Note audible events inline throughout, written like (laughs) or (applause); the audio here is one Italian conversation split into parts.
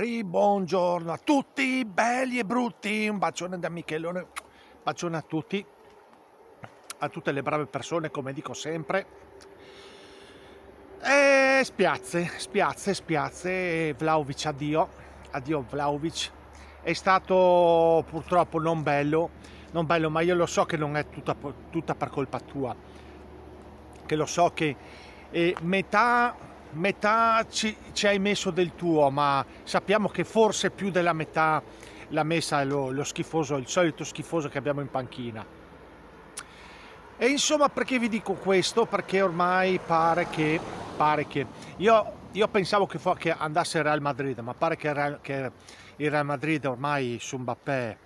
Ri, buongiorno a tutti, belli e brutti. Un bacione da Michelone, bacione a tutti, a tutte le brave persone, come dico sempre. E spiazze, spiazze, spiazze. Vlaovic, addio, addio Vlaovic. È stato purtroppo non bello, non bello, ma io lo so che non è tutta, tutta per colpa tua. Che lo so che eh, metà metà ci, ci, hai messo del tuo, ma sappiamo che forse più della metà l'ha messa lo, lo schifoso, il solito schifoso che abbiamo in panchina. E insomma, perché vi dico questo? Perché ormai pare che, pare che io, io pensavo che, fu, che andasse il Real Madrid, ma pare che, Real, che il Real Madrid ormai su Mbappé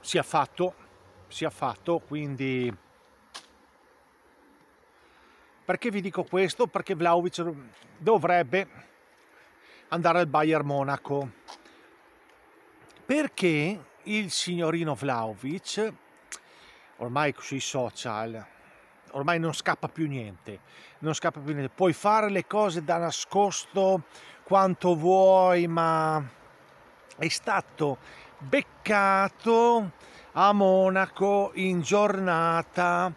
sia fatto, sia fatto, quindi perché vi dico questo? Perché Vlaovic dovrebbe andare al Bayern Monaco. Perché il signorino Vlaovic, ormai sui social, ormai non scappa più niente, non scappa più niente. Puoi fare le cose da nascosto quanto vuoi, ma è stato beccato a Monaco in giornata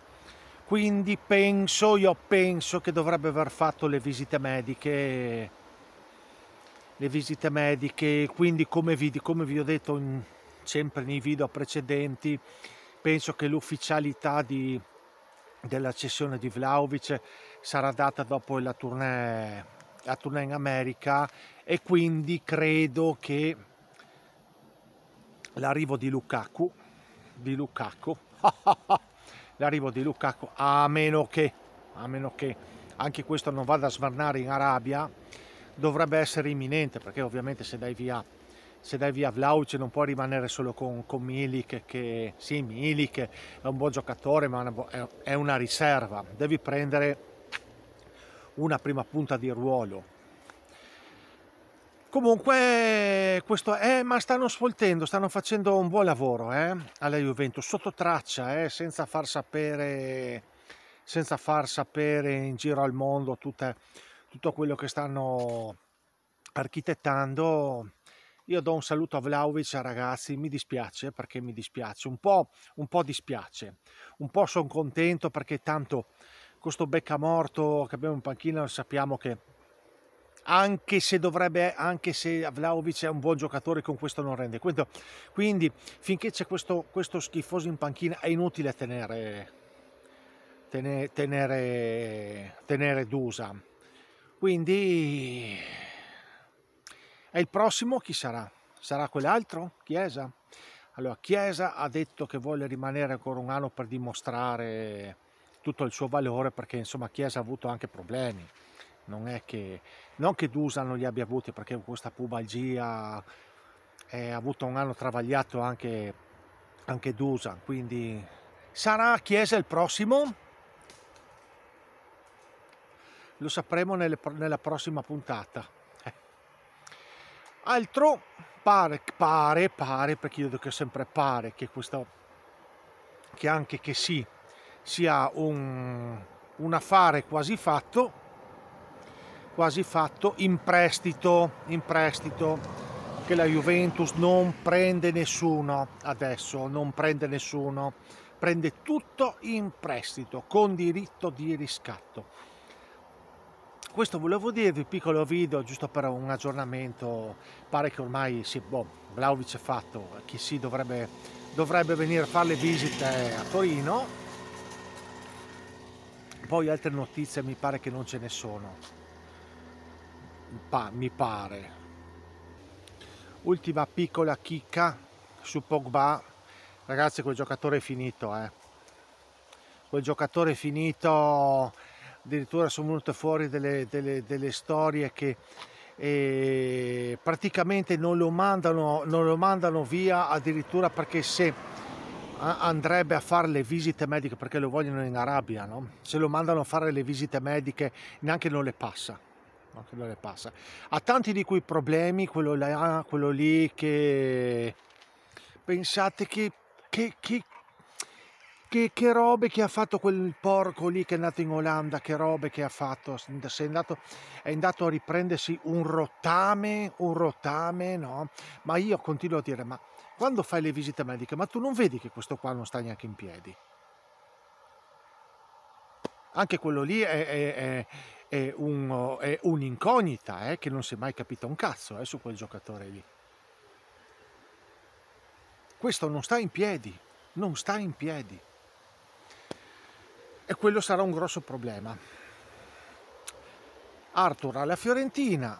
quindi penso, io penso che dovrebbe aver fatto le visite mediche, le visite mediche, quindi come vi, come vi ho detto in, sempre nei video precedenti, penso che l'ufficialità della cessione di Vlaovic sarà data dopo la tournée, la tournée in America e quindi credo che l'arrivo di Lukaku, di Lukaku (laughs) l'arrivo di Lukaku, a meno che, a meno che anche questo non vada a svarnare in Arabia, dovrebbe essere imminente, perché ovviamente se dai via se dai via Vlauci non puoi rimanere solo con, con Milik, che sì, Milik è un buon giocatore, ma è una riserva. Devi prendere una prima punta di ruolo Comunque, questo è, eh, ma stanno svoltendo, stanno facendo un buon lavoro eh, alla Juventus, sotto traccia, eh, senza, far sapere, senza far sapere in giro al mondo tutta, tutto quello che stanno architettando. Io do un saluto a Vlaovic, ragazzi, mi dispiace perché mi dispiace, un po', un po dispiace, un po' sono contento perché tanto questo beccamorto che abbiamo in panchina sappiamo che anche se dovrebbe, anche se Vlaovic è un buon giocatore, con questo non rende. Quindi, quindi finché c'è questo, questo, schifoso in panchina, è inutile tenere, tenere, tenere, tenere Dusa. Quindi è il prossimo chi sarà? Sarà quell'altro? Chiesa? Allora, Chiesa ha detto che vuole rimanere ancora un anno per dimostrare tutto il suo valore perché insomma Chiesa ha avuto anche problemi non è che, non che Dusan non li abbia avuti perché questa pubalgia ha avuto un anno travagliato anche, anche Dusan, quindi sarà Chiesa il prossimo? Lo sapremo nelle, nella prossima puntata. Eh. Altro pare, pare, pare, perché io dico sempre pare che questo, che anche che sì, sia un, un affare quasi fatto quasi fatto in prestito, in prestito che la Juventus non prende nessuno adesso, non prende nessuno, prende tutto in prestito con diritto di riscatto. Questo volevo dirvi, piccolo video, giusto per un aggiornamento, pare che ormai si, boh, Vlaovic è fatto, chi si dovrebbe, dovrebbe venire a fare le visite a Torino, poi altre notizie mi pare che non ce ne sono pa, mi pare. Ultima piccola chicca su Pogba. Ragazzi, quel giocatore è finito, eh. Quel giocatore è finito, addirittura sono venute fuori delle, delle, delle storie che eh, praticamente non lo, mandano, non lo mandano via addirittura perché se andrebbe a fare le visite mediche perché lo vogliono in Arabia, no? se lo mandano a fare le visite mediche neanche non le passa ma quello le passa. Ha tanti di quei problemi, quello là, quello lì, che pensate che, che, che, che, che robe che ha fatto quel porco lì che è andato in Olanda, che robe che ha fatto, è andato, è andato a riprendersi un rottame, un rottame, no? Ma io continuo a dire, ma quando fai le visite mediche, ma tu non vedi che questo qua non sta neanche in piedi? anche quello lì è, è, è, è, un, eh, è un'incognita, eh, che non si è mai capito un cazzo eh, su quel giocatore lì. Questo non sta in piedi, non sta in piedi. E quello sarà un grosso problema. Arthur alla Fiorentina,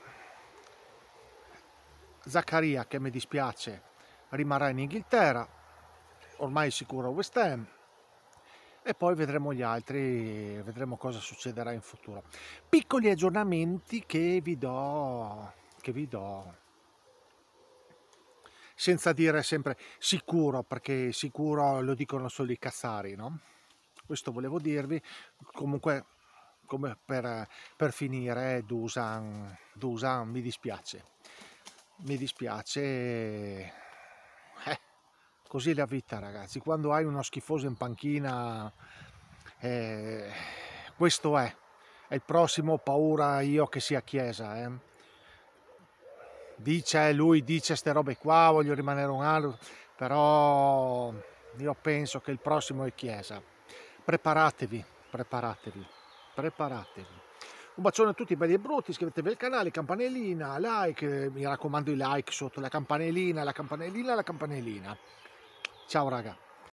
Zaccaria che mi dispiace rimarrà in Inghilterra, ormai sicuro West Ham, e poi vedremo gli altri, vedremo cosa succederà in futuro. Piccoli aggiornamenti che vi do, che vi do senza dire sempre sicuro, perché sicuro lo dicono solo i cazzari, no? Questo volevo dirvi, comunque come per, per finire Dusan, Dusan mi dispiace, mi dispiace, eh, così è la vita ragazzi quando hai uno schifoso in panchina eh, questo è e il prossimo paura io che sia chiesa eh. dice lui dice queste robe qua voglio rimanere un altro però io penso che il prossimo è chiesa preparatevi preparatevi preparatevi un bacione a tutti belli e brutti, iscrivetevi al canale, campanellina, like, mi raccomando i like sotto la campanellina, la campanellina, la campanellina. Tchau, Braga.